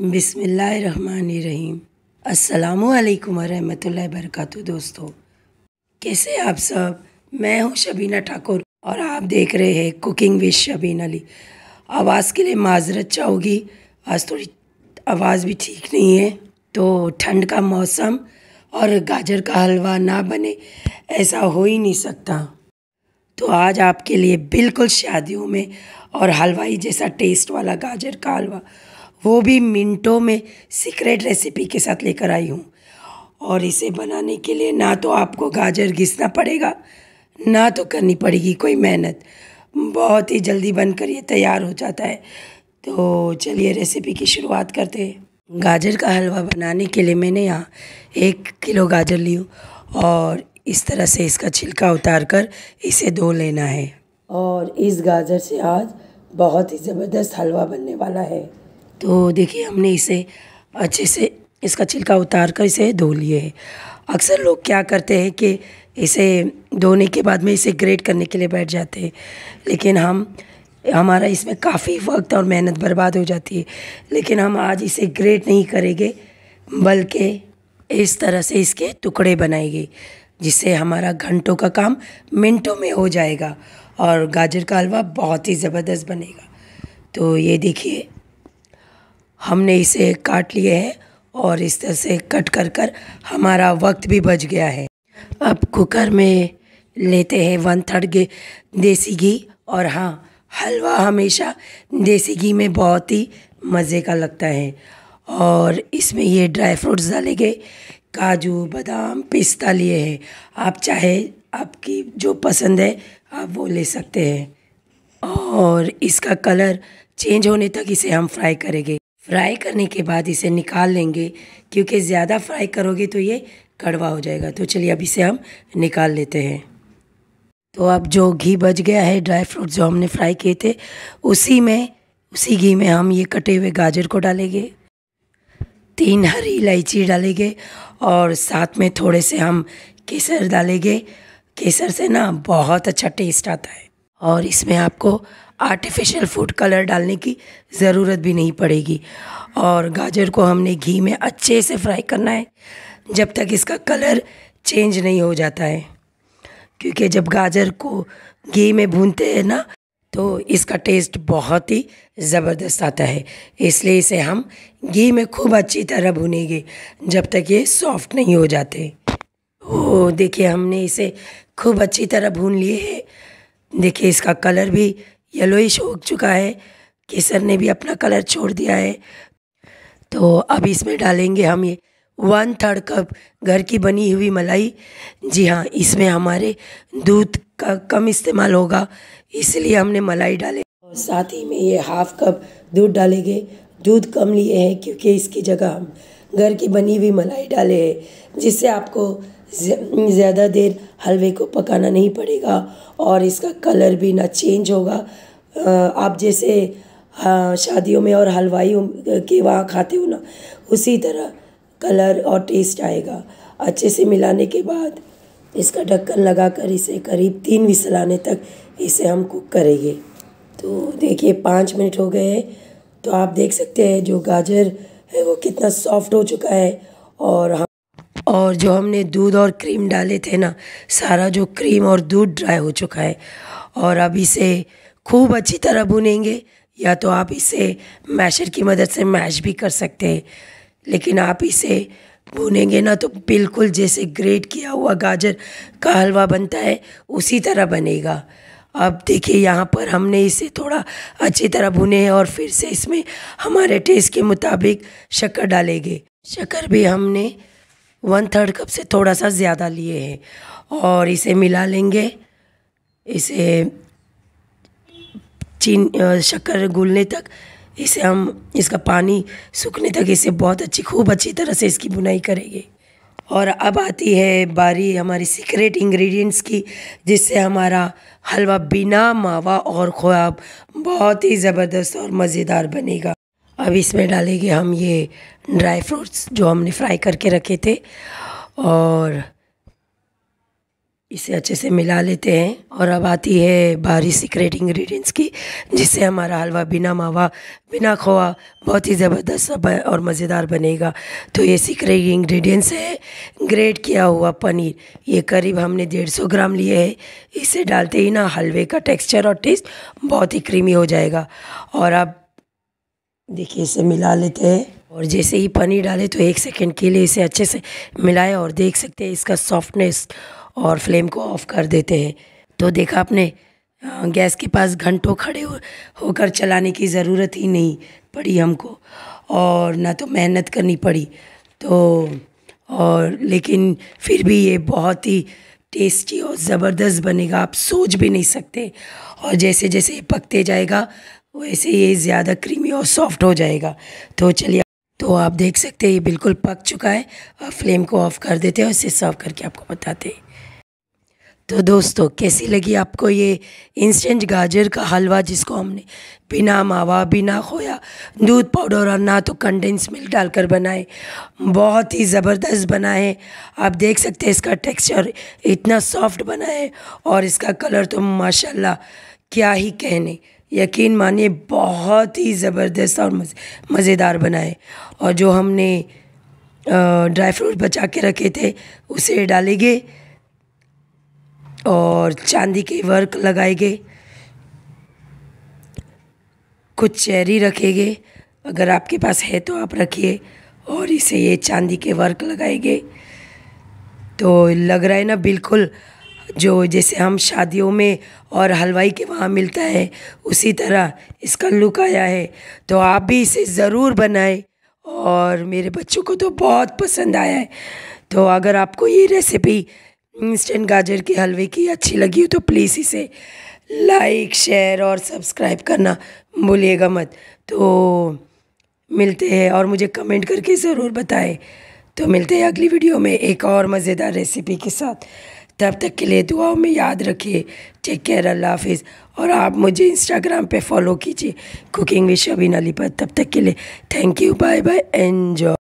बिसमीम अल्लाम वरहमल वरक दोस्तों कैसे आप सब मैं हूँ शबीना ठाकुर और आप देख रहे हैं कुकिंग विद शबीन अली आवाज़ के लिए माजरत चाहूँगी आज थोड़ी आवाज़ भी ठीक नहीं है तो ठंड का मौसम और गाजर का हलवा ना बने ऐसा हो ही नहीं सकता तो आज आपके लिए बिल्कुल शादियों में और हलवाई जैसा टेस्ट वाला गाजर का हलवा वो भी मिनटों में सीक्रेट रेसिपी के साथ लेकर आई हूँ और इसे बनाने के लिए ना तो आपको गाजर घिसना पड़ेगा ना तो करनी पड़ेगी कोई मेहनत बहुत ही जल्दी बनकर ये तैयार हो जाता है तो चलिए रेसिपी की शुरुआत करते हैं गाजर का हलवा बनाने के लिए मैंने यहाँ एक किलो गाजर ली और इस तरह से इसका छिलका उतार कर इसे धो लेना है और इस गाजर से आज बहुत ही ज़बरदस्त हलवा बनने वाला है तो देखिए हमने इसे अच्छे से इसका छिलका उतार कर इसे धो लिए है अक्सर लोग क्या करते हैं कि इसे धोने के बाद में इसे ग्रेट करने के लिए बैठ जाते हैं लेकिन हम हमारा इसमें काफ़ी वक्त और मेहनत बर्बाद हो जाती है लेकिन हम आज इसे ग्रेट नहीं करेंगे बल्कि इस तरह से इसके टुकड़े बनाएंगे जिससे हमारा घंटों का काम मिनटों में हो जाएगा और गाजर का हलवा बहुत ही ज़बरदस्त बनेगा तो ये देखिए हमने इसे काट लिए है और इस तरह से कट कर कर हमारा वक्त भी बच गया है अब कुकर में लेते हैं वन थर्ड देसी घी और हाँ हलवा हमेशा देसी घी में बहुत ही मज़े का लगता है और इसमें ये ड्राई फ्रूट्स डालेंगे काजू बादाम पिस्ता लिए हैं आप चाहे आपकी जो पसंद है आप वो ले सकते हैं और इसका कलर चेंज होने तक इसे हम फ्राई करेंगे फ्राई करने के बाद इसे निकाल लेंगे क्योंकि ज़्यादा फ्राई करोगे तो ये कड़वा हो जाएगा तो चलिए अब इसे हम निकाल लेते हैं तो अब जो घी बच गया है ड्राई फ्रूट जो हमने फ्राई किए थे उसी में उसी घी में हम ये कटे हुए गाजर को डालेंगे तीन हरी इलायची डालेंगे और साथ में थोड़े से हम केसर डालेंगे केसर से ना बहुत अच्छा टेस्ट आता है और इसमें आपको आर्टिफिशियल फूड कलर डालने की ज़रूरत भी नहीं पड़ेगी और गाजर को हमने घी में अच्छे से फ्राई करना है जब तक इसका कलर चेंज नहीं हो जाता है क्योंकि जब गाजर को घी में भूनते हैं ना तो इसका टेस्ट बहुत ही ज़बरदस्त आता है इसलिए इसे हम घी में खूब अच्छी तरह भुनेंगे जब तक ये सॉफ्ट नहीं हो जाते ओ देखिए हमने इसे खूब अच्छी तरह भून लिए है देखिए इसका कलर भी येलोइश हो चुका है केसर ने भी अपना कलर छोड़ दिया है तो अब इसमें डालेंगे हम ये वन थर्ड कप घर की बनी हुई मलाई जी हाँ इसमें हमारे दूध का कम इस्तेमाल होगा इसलिए हमने मलाई डाले और साथ ही में ये हाफ कप दूध डालेंगे दूध कम लिए हैं क्योंकि इसकी जगह हम घर की बनी हुई मलाई डाले हैं जिससे आपको ज़्यादा देर हलवे को पकाना नहीं पड़ेगा और इसका कलर भी ना चेंज होगा आप जैसे शादियों में और हलवाई के वहाँ खाते हो ना उसी तरह कलर और टेस्ट आएगा अच्छे से मिलाने के बाद इसका ढक्कन लगाकर इसे करीब तीन विसल आने तक इसे हम कुक करेंगे तो देखिए पाँच मिनट हो गए तो आप देख सकते हैं जो गाजर है वो कितना सॉफ्ट हो चुका है और हम और जो हमने दूध और क्रीम डाले थे ना सारा जो क्रीम और दूध ड्राई हो चुका है और अब इसे खूब अच्छी तरह भुनेंगे या तो आप इसे मैशर की मदद से मैश भी कर सकते हैं लेकिन आप इसे भुनेंगे ना तो बिल्कुल जैसे ग्रेट किया हुआ गाजर का हलवा बनता है उसी तरह बनेगा अब देखिए यहाँ पर हमने इसे थोड़ा अच्छी तरह भुने हैं और फिर से इसमें हमारे टेस्ट के मुताबिक शक्कर डालेंगे शक्कर भी हमने वन थर्ड कप से थोड़ा सा ज़्यादा लिए हैं और इसे मिला लेंगे इसे चीन शक्कर घुलने तक इसे हम इसका पानी सूखने तक इसे बहुत अच्छी खूब अच्छी तरह से इसकी बुनाई करेंगे और अब आती है बारी हमारी सीक्रेट इंग्रेडिएंट्स की जिससे हमारा हलवा बिना मावा और खोया बहुत ही ज़बरदस्त और मज़ेदार बनेगा अब इसमें डालेंगे हम ये ड्राई फ्रूट्स जो हमने फ्राई करके रखे थे और इसे अच्छे से मिला लेते हैं और अब आती है बारी सीक्रेट इंग्रेडिएंट्स की जिससे हमारा हलवा बिना मावा बिना खोआ बहुत ही ज़बरदस्त और मज़ेदार बनेगा तो ये सीक्रेट इंग्रेडिएंट्स है ग्रेट किया हुआ पनीर ये करीब हमने डेढ़ सौ ग्राम लिए है इसे डालते ही ना हलवे का टेक्सचर और टेस्ट बहुत ही क्रीमी हो जाएगा और अब देखिए इसे मिला लेते हैं और जैसे ही पनीर डाले तो एक सेकंड के लिए इसे अच्छे से मिलाए और देख सकते हैं इसका सॉफ्टनेस और फ्लेम को ऑफ कर देते हैं तो देखा आपने गैस के पास घंटों खड़े हो, होकर चलाने की ज़रूरत ही नहीं पड़ी हमको और ना तो मेहनत करनी पड़ी तो और लेकिन फिर भी ये बहुत ही टेस्टी और ज़बरदस्त बनेगा आप सोच भी नहीं सकते और जैसे जैसे ये पकते जाएगा वैसे ये ज़्यादा क्रीमी और सॉफ्ट हो जाएगा तो चलिए तो आप देख सकते हैं ये बिल्कुल पक चुका है और फ्लेम को ऑफ़ कर देते हैं और इसे सर्व करके आपको बताते हैं तो दोस्तों कैसी लगी आपको ये इंस्टेंट गाजर का हलवा जिसको हमने बिना मावा बिना खोया दूध पाउडर और ना तो कंडेंस मिल्क डालकर बनाए बहुत ही ज़बरदस्त बना है आप देख सकते हैं इसका टेक्सचर इतना सॉफ्ट बना है और इसका कलर तो माशाल्लाह क्या ही कहने यकीन मानिए बहुत ही ज़बरदस्त और मज़ेदार बनाए और जो हमने ड्राई फ्रूट बचा के रखे थे उसे डालेंगे और चांदी के वर्क लगाएंगे कुछ चेरी रखेंगे अगर आपके पास है तो आप रखिए और इसे ये चांदी के वर्क लगाएंगे तो लग रहा है ना बिल्कुल जो जैसे हम शादियों में और हलवाई के वहाँ मिलता है उसी तरह इसका लुक आया है तो आप भी इसे ज़रूर बनाएं और मेरे बच्चों को तो बहुत पसंद आया है तो अगर आपको ये रेसिपी इंस्टेंट गाजर के हलवे की अच्छी लगी हो तो प्लीज़ इसे लाइक शेयर और सब्सक्राइब करना भूलिएगा मत तो मिलते हैं और मुझे कमेंट करके ज़रूर बताएं तो मिलते हैं अगली वीडियो में एक और मज़ेदार रेसिपी के साथ तब तक के लिए दुआओं में याद रखिए टेक केयर अल्लाह हाफिज़ और आप मुझे इंस्टाग्राम पे फॉलो कीजिए कुकिंग विद शबीन पर तब तक के लिए thank you bye bye enjoy